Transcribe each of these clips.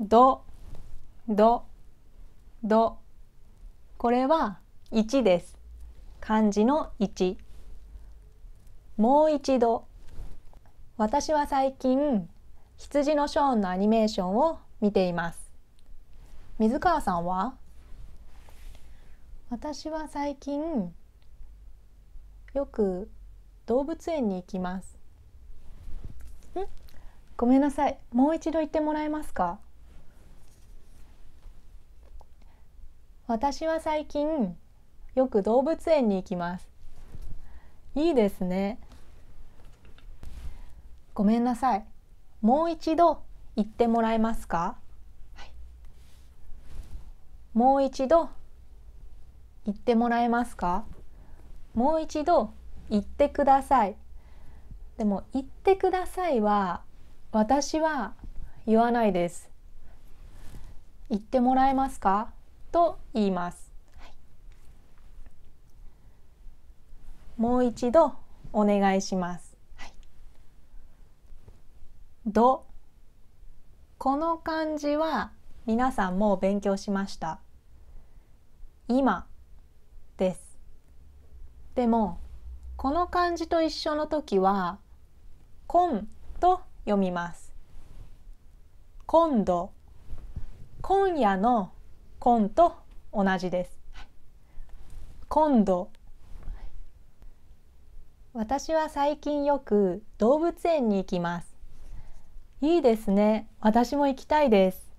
ど、ど、ど。これは1です。漢字の1。もう一度。私は最近、羊のショーンのアニメーションを見ています。水川さんは私は最近、よく動物園に行きます。んごめんなさい。もう一度言ってもらえますか私は最近よく動物園に行きますいいですねごめんなさいもう一度言ってもらえますか、はい、もう一度言ってもらえますかもう一度言ってくださいでも言ってくださいは私は言わないです言ってもらえますかと言います、はい、もう一度お願いします、はい、どこの漢字は皆さんも勉強しました今ですでもこの漢字と一緒の時は「今」と読みます今度今夜の今と同じです。今度私は最近よく動物園に行きます。いいですね。私も行きたいです。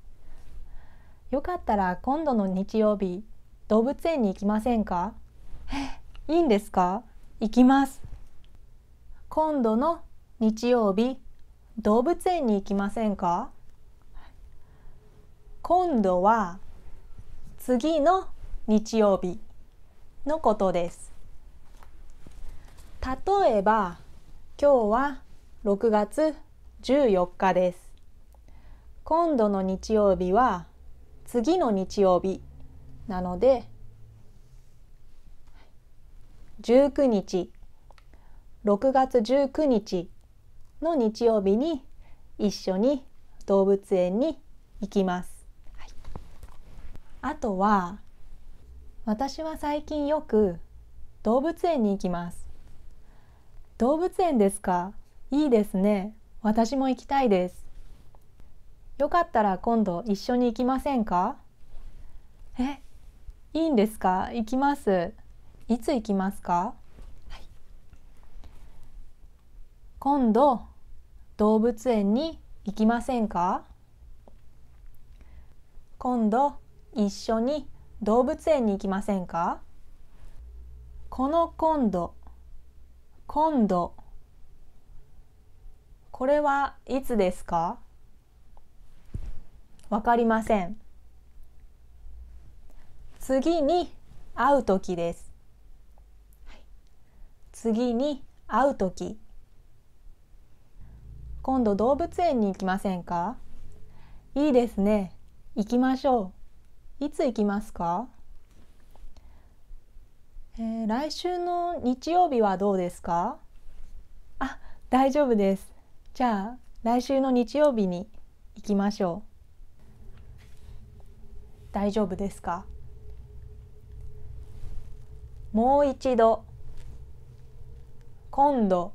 よかったら今度の日曜日動物園に行きませんかいいんですか行きます。今度の日曜日動物園に行きませんか今度は次の日曜日のことです。例えば今日は6月14日です。今度の日曜日は次の日曜日なので19日6月19日の日曜日に一緒に動物園に行きます。あとは私は最近よく動物園に行きます動物園ですかいいですね私も行きたいですよかったら今度一緒に行きませんかえいいんですか行きますいつ行きますか、はい、今度動物園に行きませんか今度一緒に動物園に行きませんかこの今度今度これはいつですかわかりません次に会う時です次に会う時今度動物園に行きませんかいいですね行きましょういつ行きますか、えー、来週の日曜日はどうですかあ、大丈夫です。じゃあ来週の日曜日に行きましょう。大丈夫ですかもう一度今度